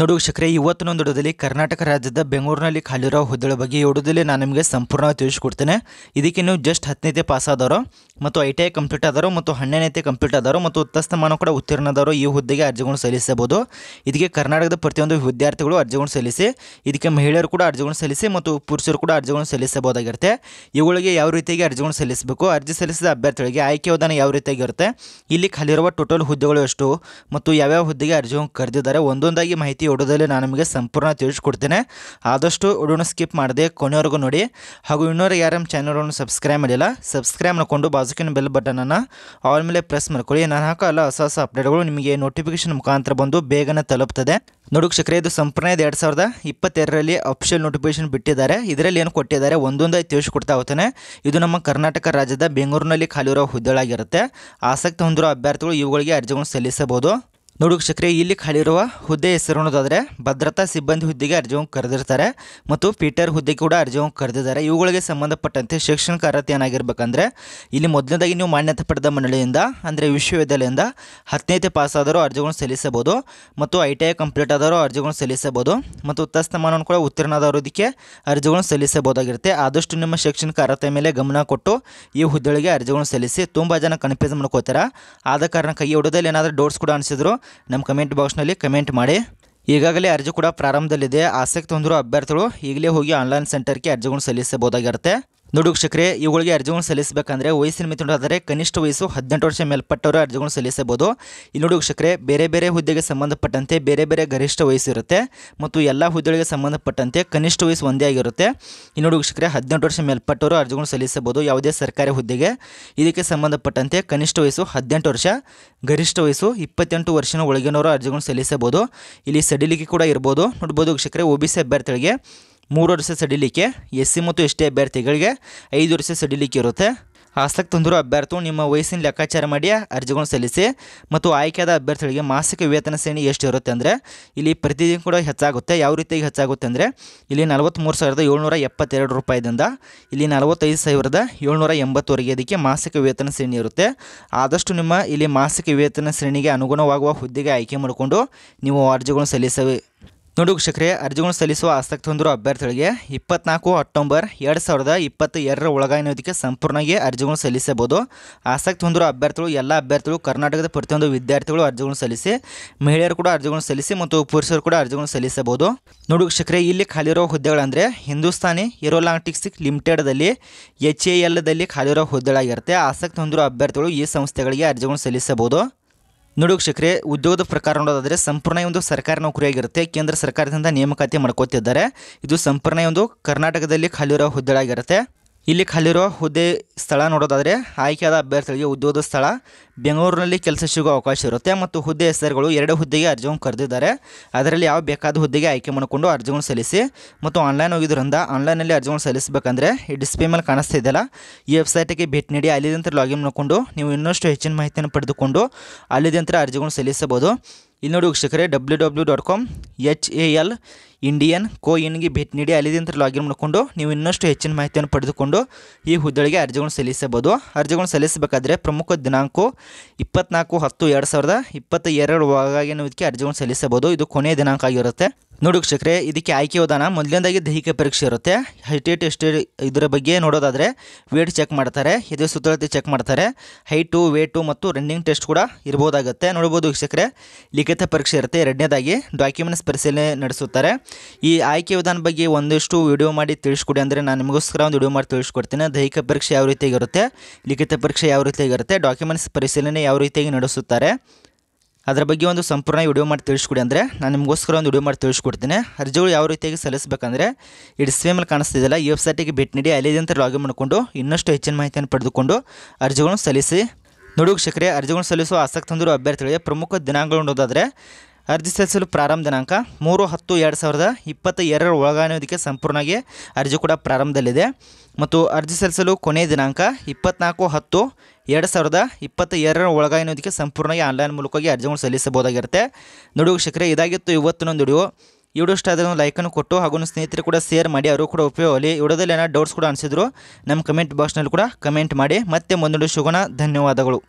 ನೋಡು ಶಕ್ರೆ ಇವತ್ತಿನ ಒಂದು ಹುಡುಗದಲ್ಲಿ ಕರ್ನಾಟಕ ರಾಜ್ಯದ ಬೆಂಗಳೂರಿನಲ್ಲಿ ಖಾಲಿರೋ ಹುದ್ದೆಗಳ ಬಗ್ಗೆ ಈ ನಾನು ನಿಮಗೆ ಸಂಪೂರ್ಣವಾಗಿ ತಿಳಿಸ್ಕೊಡ್ತೇನೆ ಇದಕ್ಕೆ ನೀವು ಜಸ್ಟ್ ಹತ್ತನೇ ಪಾಸ್ ಆದವರು ಮತ್ತು ಐ ಟಿ ಐ ಕಂಪ್ಲೀಟ್ ಆದವರು ಮತ್ತು ಹನ್ನೆರಡನೇತೆ ಕಂಪ್ಲೀಟ್ ಆದವರು ಮತ್ತು ಉತ್ತಸ್ಥಮಾನ ಕೂಡ ಉತ್ತೀರ್ಣದವರು ಈ ಹುದ್ದೆಗೆ ಅರ್ಜಿಗಳನ್ನು ಸಲ್ಲಿಸಬಹುದು ಇದಕ್ಕೆ ಕರ್ನಾಟಕದ ಪ್ರತಿಯೊಂದು ವಿದ್ಯಾರ್ಥಿಗಳು ಅರ್ಜಿಗಳನ್ನು ಸಲ್ಲಿಸಿ ಇದಕ್ಕೆ ಮಹಿಳೆಯರು ಕೂಡ ಅರ್ಜಿಗಳನ್ನು ಸಲ್ಲಿಸಿ ಮತ್ತು ಪುರುಷರು ಕೂಡ ಅರ್ಜಿಗಳನ್ನು ಸಲ್ಲಿಸಬಹುದಾಗಿರುತ್ತೆ ಇವುಗಳಿಗೆ ಯಾವ ರೀತಿಯಾಗಿ ಅರ್ಜಿಗಳನ್ನು ಸಲ್ಲಿಸಬೇಕು ಅರ್ಜಿ ಸಲ್ಲಿಸಿದ ಅಭ್ಯರ್ಥಿಗಳಿಗೆ ಆಯ್ಕೆ ವಿಧಾನ ಯಾವ ರೀತಿಯಾಗಿರುತ್ತೆ ಇಲ್ಲಿ ಖಾಲಿರುವ ಟೋಟಲ್ ಹುದ್ದೆಗಳು ಎಷ್ಟು ಮತ್ತು ಯಾವ್ಯಾವ ಹುದ್ದೆಗೆ ಅರ್ಜಿಗಳನ್ನು ಕರೆದಿದ್ದಾರೆ ಒಂದೊಂದಾಗಿ ಮಾಹಿತಿ ರೀತಿ ಹುಡುಗದಲ್ಲಿ ನಾನು ನಿಮಗೆ ಸಂಪೂರ್ಣ ತಿಳಿಸ್ಕೊಡ್ತೇನೆ ಆದಷ್ಟು ಒಡೋಣ ಸ್ಕಿಪ್ ಮಾಡದೆ ಕೊನೆವರೆಗೂ ನೋಡಿ ಹಾಗೂ ಇನ್ನೂರು ಯಾರು ನಮ್ಮ ಚಾನಲ್ಗಳನ್ನು ಸಬ್ಸ್ಕ್ರೈಬ್ ಮಾಡಿಲ್ಲ ಸಬ್ಸ್ಕ್ರೈಬ್ ಮಾಡಿಕೊಂಡು ಬಾಜುಕಿನ ಬೆಲ್ ಬಟನನ್ನು ಆಲ್ ಮೇಲೆ ಪ್ರೆಸ್ ಮಾಡ್ಕೊಳ್ಳಿ ನಾನು ಹಾಕೋ ಹೊಸ ಹೊಸ ಅಪ್ಡೇಟ್ಗಳು ನಿಮಗೆ ನೋಟಿಫಿಕೇಶನ್ ಮುಖಾಂತರ ಬಂದು ಬೇಗನೆ ತಲುಪ್ತದೆ ನೋಡೋಕ್ಷಕ್ರೆ ಇದು ಸಂಪೂರ್ಣ ಇದು ಎರಡು ಸಾವಿರದ ಇಪ್ಪತ್ತೆರಡರಲ್ಲಿ ಅಫಿಷಿಯಲ್ ನೋಟಿಫಿಕೇಶನ್ ಬಿಟ್ಟಿದ್ದಾರೆ ಇದರಲ್ಲಿ ಏನು ಕೊಟ್ಟಿದ್ದಾರೆ ಒಂದೊಂದಾಗಿ ತಿಳಿಸ್ಕೊಡ್ತಾ ಹೋಗ್ತಾನೆ ಇದು ನಮ್ಮ ಕರ್ನಾಟಕ ರಾಜ್ಯದ ಬೆಂಗಳೂರಿನಲ್ಲಿ ಖಾಲಿ ಇರೋ ಹುದ್ದೆಗಳಾಗಿರುತ್ತೆ ಆಸಕ್ತಿ ಹೊಂದಿರುವ ಅಭ್ಯರ್ಥಿಗಳು ಇವುಗಳಿಗೆ ಅರ್ಜಿಗಳನ್ನು ಸಲ್ಲಿಸಬಹುದು ನೋಡಿ ವೀಕ್ಷಕರೇ ಇಲ್ಲಿ ಖಾಲಿರುವ ಹುದ್ದೆ ಹೆಸರು ಅನ್ನೋದಾದರೆ ಭದ್ರತಾ ಸಿಬ್ಬಂದಿ ಹುದ್ದೆಗೆ ಹೋಗಿ ಕರೆದಿರ್ತಾರೆ ಮತ್ತು ಪೀಟರ್ ಹುದ್ದೆಗೆ ಕೂಡ ಅರ್ಜಿಯನ್ನು ಕರೆದಿದ್ದಾರೆ ಇವುಗಳಿಗೆ ಸಂಬಂಧಪಟ್ಟಂತೆ ಶೈಕ್ಷಣಿಕ ಅರ್ಹತೆ ಏನಾಗಿರ್ಬೇಕಂದ್ರೆ ಇಲ್ಲಿ ಮೊದಲನೇದಾಗಿ ನೀವು ಮಾನ್ಯತೆ ಪಡೆದ ಮಂಡಳಿಯಿಂದ ಅಂದರೆ ವಿಶ್ವವಿದ್ಯಾಲಯದಿಂದ ಹತ್ತನೇತೆ ಪಾಸಾದರೂ ಅರ್ಜಿಗಳನ್ನು ಸಲ್ಲಿಸಬಹುದು ಮತ್ತು ಐ ಟಿ ಐ ಕಂಪ್ಲೀಟ್ ಆದರೂ ಅರ್ಜಿಗಳನ್ನು ಸಲ್ಲಿಸಬಹುದು ಮತ್ತು ಉತ್ತಸ್ಥಮಾನವನ್ನು ಕೂಡ ಉತ್ತೀರ್ಣದವರು ಇದಕ್ಕೆ ಅರ್ಜಿಗಳನ್ನು ಸಲ್ಲಿಸಬಹುದಾಗಿರುತ್ತೆ ಆದಷ್ಟು ನಿಮ್ಮ ಶೈಕ್ಷಣಿಕ ಅರ್ಹತೆ ಮೇಲೆ ಗಮನ ಕೊಟ್ಟು ಈ ಹುದ್ದೆಗಳಿಗೆ ಅರ್ಜಿಗಳನ್ನು ಸಲ್ಲಿಸಿ ತುಂಬ ಜನ ಕನ್ಫ್ಯೂಸ್ ಮಾಡ್ಕೋತಾರೆ ಆದ ಕಾರಣ ಕೈ ಹುಡುಗದಲ್ಲಿ ಏನಾದರೂ ಡೋರ್ಸ್ ಕೂಡ ಅನಿಸಿದ್ರು ನಮ್ಮ ಕಮೆಂಟ್ ಬಾಕ್ಸ್ನಲ್ಲಿ ಕಮೆಂಟ್ ಮಾಡಿ ಈಗಾಗಲೇ ಅರ್ಜಿ ಕೂಡ ಪ್ರಾರಂಭದಲ್ಲಿದೆ ಆಸಕ್ತಿ ಹೊಂದಿರುವ ಅಭ್ಯರ್ಥಿಗಳು ಈಗಲೇ ಹೋಗಿ ಆನ್ಲೈನ್ ಸೆಂಟರ್ಗೆ ಅರ್ಜಿಗಳನ್ನು ಸಲ್ಲಿಸಬಹುದಾಗಿರುತ್ತೆ ನೋಡಿ ವೀಕ್ಷಕರೇ ಇವುಗಳಿಗೆ ಅರ್ಜಿಗಳನ್ನು ಸಲ್ಲಿಸಬೇಕಂದ್ರೆ ವಯಸ್ಸಿನ ಮಿತಿ ಆದರೆ ಕನಿಷ್ಠ ವಯಸ್ಸು ಹದಿನೆಂಟು ವರ್ಷ ಮೇಲ್ಪಟ್ಟವರು ಅರ್ಜಿಗಳನ್ನು ಸಲ್ಲಿಸಬಹುದು ಇಲ್ಲಿ ನೋಡಿ ಶಕ್ರೆ ಬೇರೆ ಬೇರೆ ಹುದ್ದೆಗೆ ಸಂಬಂಧಪಟ್ಟಂತೆ ಬೇರೆ ಬೇರೆ ಗರಿಷ್ಠ ವಯಸ್ಸು ಇರುತ್ತೆ ಮತ್ತು ಎಲ್ಲ ಹುದ್ದೆಗಳಿಗೆ ಸಂಬಂಧಪಟ್ಟಂತೆ ಕನಿಷ್ಠ ವಯಸ್ಸು ಒಂದೇ ಆಗಿರುತ್ತೆ ಇಲ್ಲಿ ನೋಡಿ ಶಕ್ರೆ ಹದಿನೆಂಟು ವರ್ಷ ಮೇಲ್ಪಟ್ಟವರು ಅರ್ಜಿಗಳನ್ನು ಸಲ್ಲಿಸಬಹುದು ಯಾವುದೇ ಸರ್ಕಾರಿ ಹುದ್ದೆಗೆ ಇದಕ್ಕೆ ಸಂಬಂಧಪಟ್ಟಂತೆ ಕನಿಷ್ಠ ವಯಸ್ಸು ಹದಿನೆಂಟು ವರ್ಷ ಗರಿಷ್ಠ ವಯಸ್ಸು ಇಪ್ಪತ್ತೆಂಟು ವರ್ಷನ ಒಳಗಿನವರು ಅರ್ಜಿಗಳನ್ನು ಸಲ್ಲಿಸಬಹುದು ಇಲ್ಲಿ ಸಡಿಲಿಕೆ ಕೂಡ ಇರ್ಬೋದು ನೋಡ್ಬೋದು ಶಕ್ರೆ ಒ ಬಿ ಸಿ ಅಭ್ಯರ್ಥಿಗಳಿಗೆ ಮೂರು ವರ್ಷ ಸಡಿಲಿಕೆ ಎಸ್ ಸಿ ಮತ್ತು ಎಸ್ ಟಿ ಅಭ್ಯರ್ಥಿಗಳಿಗೆ ಐದು ವರ್ಷ ಸಡಿಲಿಕೆ ಇರುತ್ತೆ ಆಸಕ್ತಿ ತಂದಿರೋ ಅಭ್ಯರ್ಥಿಗಳು ನಿಮ್ಮ ವಯಸ್ಸಿನ ಲೆಕ್ಕಾಚಾರ ಮಾಡಿ ಅರ್ಜಿಗಳನ್ನು ಸಲ್ಲಿಸಿ ಮತ್ತು ಆಯ್ಕೆಯಾದ ಅಭ್ಯರ್ಥಿಗಳಿಗೆ ಮಾಸಿಕ ವೇತನ ಶ್ರೇಣಿ ಎಷ್ಟು ಇರುತ್ತೆ ಅಂದರೆ ಇಲ್ಲಿ ಪ್ರತಿದಿನ ಕೂಡ ಹೆಚ್ಚಾಗುತ್ತೆ ಯಾವ ರೀತಿಯಾಗಿ ಹೆಚ್ಚಾಗುತ್ತೆ ಅಂದರೆ ಇಲ್ಲಿ ನಲವತ್ತ್ಮೂರು ಸಾವಿರದ ಏಳ್ನೂರ ಎಪ್ಪತ್ತೆರಡು ರೂಪಾಯಿದಿಂದ ಇಲ್ಲಿ ನಲವತ್ತೈದು ಸಾವಿರದ ಏಳ್ನೂರ ಎಂಬತ್ತುವರೆಗೆ ಅದಕ್ಕೆ ಮಾಸಿಕ ವೇತನ ಶ್ರೇಣಿ ಇರುತ್ತೆ ಆದಷ್ಟು ನಿಮ್ಮ ಇಲ್ಲಿ ಮಾಸಿಕ ವೇತನ ಶ್ರೇಣಿಗೆ ಅನುಗುಣವಾಗುವ ಹುದ್ದೆಗೆ ಆಯ್ಕೆ ಮಾಡಿಕೊಂಡು ನೀವು ಅರ್ಜಿಗಳನ್ನು ಸಲ್ಲಿಸವೆ ನೋಡಿ ವೀಕ್ಷಕರೇ ಅರ್ಜಿಗಳನ್ನು ಸಲ್ಲಿಸುವ ಆಸಕ್ತಿ ಹೊಂದಿರುವ ಅಭ್ಯರ್ಥಿಗಳಿಗೆ ಇಪ್ಪತ್ನಾಲ್ಕು ಅಕ್ಟೋಬರ್ ಎರಡು ಸಾವಿರದ ಇಪ್ಪತ್ತ ಎರಡರ ಒಳಗಾಗಿನೋದಕ್ಕೆ ಸಂಪೂರ್ಣವಾಗಿ ಅರ್ಜಿಗಳನ್ನು ಸಲ್ಲಿಸಬಹುದು ಆಸಕ್ತಿ ಹೊಂದಿರುವ ಅಭ್ಯರ್ಥಿಗಳು ಎಲ್ಲ ಅಭ್ಯರ್ಥಿಗಳು ಕರ್ನಾಟಕದ ಪ್ರತಿಯೊಂದು ವಿದ್ಯಾರ್ಥಿಗಳು ಅರ್ಜಿಗಳನ್ನು ಸಲ್ಲಿಸಿ ಮಹಿಳೆಯರು ಕೂಡ ಅರ್ಜಿಗಳನ್ನು ಸಲ್ಲಿಸಿ ಮತ್ತು ಪುರುಷರು ಕೂಡ ಅರ್ಜಿಗಳನ್ನು ಸಲ್ಲಿಸಬಹುದು ನೋಡಿ ವೀಕ್ಷಕರೇ ಇಲ್ಲಿ ಖಾಲಿರೋ ಹುದ್ದೆಗಳಂದರೆ ಹಿಂದೂಸ್ತಾನಿ ಲಿಮಿಟೆಡ್ ಲಿಮಿಟೆಡ್ದಲ್ಲಿ ಎಚ್ ಎ ಎಲ್ದಲ್ಲಿ ಖಾಲಿರೋ ಹುದ್ದೆಗಳಾಗಿರುತ್ತೆ ಆಸಕ್ತಿ ಹೊಂದಿರುವ ಅಭ್ಯರ್ಥಿಗಳು ಈ ಸಂಸ್ಥೆಗಳಿಗೆ ಅರ್ಜಿಗಳನ್ನು ಸಲ್ಲಿಸಬಹುದು ನೋಡಿ ವೀಕ್ಷಕರೇ ಉದ್ಯೋಗದ ಪ್ರಕಾರ ನೋಡೋದಾದರೆ ಸಂಪೂರ್ಣ ಒಂದು ಸರ್ಕಾರಿ ನೌಕರಿಯಾಗಿರುತ್ತೆ ಕೇಂದ್ರ ಸರ್ಕಾರದಿಂದ ನೇಮಕಾತಿ ಮಾಡ್ಕೋತಿದ್ದಾರೆ ಇದು ಸಂಪೂರ್ಣ ಒಂದು ಕರ್ನಾಟಕದಲ್ಲಿ ಖಾಲಿ ಇರೋ ಹುದ್ದೆಗಳಾಗಿರುತ್ತೆ ಇಲ್ಲಿ ಖಾಲಿರೋ ಹುದ್ದೆ ಸ್ಥಳ ನೋಡೋದಾದರೆ ಆಯ್ಕೆಯಾದ ಅಭ್ಯರ್ಥಿಗಳಿಗೆ ಉದ್ಯೋಗದ ಸ್ಥಳ ಬೆಂಗಳೂರಿನಲ್ಲಿ ಕೆಲಸ ಸಿಗುವ ಅವಕಾಶ ಇರುತ್ತೆ ಮತ್ತು ಹುದ್ದೆ ಹೆಸರುಗಳು ಎರಡು ಹುದ್ದೆಗೆ ಅರ್ಜಿಗಳನ್ನು ಕರೆದಿದ್ದಾರೆ ಅದರಲ್ಲಿ ಯಾವ ಬೇಕಾದ ಹುದ್ದೆಗೆ ಆಯ್ಕೆ ಮಾಡಿಕೊಂಡು ಅರ್ಜಿಗಳನ್ನು ಸಲ್ಲಿಸಿ ಮತ್ತು ಆನ್ಲೈನ್ ಹೋಗಿದ್ರಿಂದ ಆನ್ಲೈನಲ್ಲಿ ಅರ್ಜಿಗಳನ್ನು ಸಲ್ಲಿಸಬೇಕಂದ್ರೆ ಈ ಡಿಸ್ಪ್ಲೇ ಮೇಲೆ ಕಾಣಿಸ್ತಾ ಇದೆಯಲ್ಲ ಈ ವೆಬ್ಸೈಟಿಗೆ ಭೇಟಿ ನೀಡಿ ಅಲ್ಲಿದಂತ ಲಾಗಿನ್ ಮಾಡಿಕೊಂಡು ನೀವು ಇನ್ನಷ್ಟು ಹೆಚ್ಚಿನ ಮಾಹಿತಿಯನ್ನು ಪಡೆದುಕೊಂಡು ನಂತರ ಅರ್ಜಿಗಳನ್ನು ಸಲ್ಲಿಸಬಹುದು ಇಲ್ಲಿ ನೋಡಿ ವೀಕ್ಷಕರೇ W W dot com H A L Indian co ಇನ್ಗೆ ಭೇಟಿ ನೀಡಿ ಅಲ್ಲಿಂದ ಲಾಗಿನ್ ಮಾಡಿಕೊಂಡು ನೀವು ಇನ್ನಷ್ಟು ಹೆಚ್ಚಿನ ಮಾಹಿತಿಯನ್ನು ಪಡೆದುಕೊಂಡು ಈ ಹುದ್ದೆಗಳಿಗೆ ಅರ್ಜಿಗಳನ್ನು ಸಲ್ಲಿಸಬಹುದು ಅರ್ಜಿಗಳನ್ನು ಸಲ್ಲಿಸಬೇಕಾದ್ರೆ ಪ್ರಮುಖ ದಿನಾಂಕ ಇಪ್ಪತ್ನಾಲ್ಕು ಹತ್ತು ಎರಡು ಸಾವಿರದ ಇಪ್ಪತ್ತ ಎರಡು ಒಳಗಾಗಿ ನೀವು ಇದಕ್ಕೆ ಅರ್ಜಿಗಳನ್ನು ಸಲ್ಲಿಸಬಹುದು ಇದು ಕೊನೆಯ ದಿನಾಂಕ ಆಗಿರುತ್ತೆ ನೋಡಿ ವೀಕ್ಷಕರೇ ಇದಕ್ಕೆ ಆಯ್ಕೆ ವಿಧಾನ ಮೊದಲನೇದಾಗಿ ದೈಹಿಕ ಪರೀಕ್ಷೆ ಇರುತ್ತೆ ಏಟ್ ಎಷ್ಟು ಇದರ ಬಗ್ಗೆ ನೋಡೋದಾದರೆ ವೇಟ್ ಚೆಕ್ ಮಾಡ್ತಾರೆ ಇದು ಸುತ್ತಳತೆ ಚೆಕ್ ಮಾಡ್ತಾರೆ ಹೈಟು ವೇಟು ಮತ್ತು ರನ್ನಿಂಗ್ ಟೆಸ್ಟ್ ಕೂಡ ಇರ್ಬೋದಾಗುತ್ತೆ ನೋಡ್ಬೋದು ವೀಕ್ಷಕರೇ ಲಿಖಿತ ಪರೀಕ್ಷೆ ಇರುತ್ತೆ ಎರಡನೇದಾಗಿ ಡಾಕ್ಯುಮೆಂಟ್ಸ್ ಪರಿಶೀಲನೆ ನಡೆಸುತ್ತಾರೆ ಈ ಆಯ್ಕೆ ವಿಧಾನ ಬಗ್ಗೆ ಒಂದಿಷ್ಟು ವಿಡಿಯೋ ಮಾಡಿ ತಿಳಿಸ್ಕೊಡಿ ಅಂದರೆ ನಾನು ನಿಮಗೋಸ್ಕರ ಒಂದು ವಿಡಿಯೋ ಮಾಡಿ ತಿಳಿಸ್ಕೊಡ್ತೀನಿ ದೈಹಿಕ ಪರೀಕ್ಷೆ ಯಾವ ರೀತಿಯಾಗಿರುತ್ತೆ ಲಿಖಿತ ಪರೀಕ್ಷೆ ಯಾವ ರೀತಿಯಾಗಿರುತ್ತೆ ಡಾಕ್ಯುಮೆಂಟ್ಸ್ ಪರಿಶೀಲನೆ ಯಾವ ರೀತಿಯಾಗಿ ನಡೆಸುತ್ತಾರೆ ಅದರ ಬಗ್ಗೆ ಒಂದು ಸಂಪೂರ್ಣ ವಿಡಿಯೋ ಮಾಡಿ ತಿಳಿಸ್ಕೊಡಿ ಅಂದರೆ ನಾನು ನಿಮಗೋಸ್ಕರ ಒಂದು ವಿಡಿಯೋ ಮಾಡಿ ತಿಳಿಸ್ಕೊಡ್ತೀನಿ ಅರ್ಜಿಗಳು ಯಾವ ರೀತಿಯಾಗಿ ಸಲ್ಲಿಸಬೇಕಂದ್ರೆ ಈ ಡಿಸ್ಪ್ಲೇಮಲ್ಲಿ ಮೇಲೆ ಈ ವೆಬ್ಸೈಟಿಗೆ ಭೇಟಿ ನೀಡಿ ಅಲ್ಲಿಂದ ಲಾಗಿನ್ ಮಾಡಿಕೊಂಡು ಇನ್ನಷ್ಟು ಹೆಚ್ಚಿನ ಮಾಹಿತಿಯನ್ನು ಪಡೆದುಕೊಂಡು ಅರ್ಜಿಗಳನ್ನು ಸಲ್ಲಿಸಿ ನೋಡುವ ವೀಕ್ಷಕರೇ ಅರ್ಜಿಗಳನ್ನು ಸಲ್ಲಿಸುವ ಆಸಕ್ತಿ ಹೊಂದಿರುವ ಅಭ್ಯರ್ಥಿಗಳಿಗೆ ಪ್ರಮುಖ ದಿನಾಂಕಗಳು ನೋಡೋದಾದರೆ ಅರ್ಜಿ ಸಲ್ಲಿಸಲು ಪ್ರಾರಂಭ ದಿನಾಂಕ ಮೂರು ಹತ್ತು ಎರಡು ಸಾವಿರದ ಇಪ್ಪತ್ತ ಎರಡರ ಒಳಗಾನೋದಕ್ಕೆ ಸಂಪೂರ್ಣವಾಗಿ ಅರ್ಜಿ ಕೂಡ ಪ್ರಾರಂಭದಲ್ಲಿದೆ ಮತ್ತು ಅರ್ಜಿ ಸಲ್ಲಿಸಲು ಕೊನೆಯ ದಿನಾಂಕ ಇಪ್ಪತ್ನಾಲ್ಕು ಹತ್ತು ಎರಡು ಸಾವಿರದ ಇಪ್ಪತ್ತ ಎರಡರ ಒಳಗಾನೋದಕ್ಕೆ ಸಂಪೂರ್ಣವಾಗಿ ಆನ್ಲೈನ್ ಮೂಲಕವಾಗಿ ಅರ್ಜಿಗಳು ಸಲ್ಲಿಸಬಹುದಾಗಿರುತ್ತೆ ನೋಡಿ ವೀಕ್ಷಕರೇ ಇದಾಗಿತ್ತು ಇವತ್ತಿನೊಂದು ವಿಡಿಯೋ ಈ ವಿಡಿಯೋ ಇಷ್ಟ ಅದನ್ನು ಲೈಕನ್ನು ಕೊಟ್ಟು ಹಾಗೂ ಸ್ನೇಹಿತರು ಕೂಡ ಶೇರ್ ಮಾಡಿ ಅವರು ಕೂಡ ಉಪಯೋಗಲಿ ಇವಡೋದಲ್ಲಿ ಏನಾದ್ರು ಡೌಟ್ಸ್ ಕೂಡ ಅನಿಸಿದ್ರು ನಮ್ಮ ಕಮೆಂಟ್ ಬಾಕ್ಸ್ನಲ್ಲಿ ಕೂಡ ಕಮೆಂಟ್ ಮಾಡಿ ಮತ್ತೆ ಮುಂದೊಂದು ಶುಗಣ ಧನ್ಯವಾದಗಳು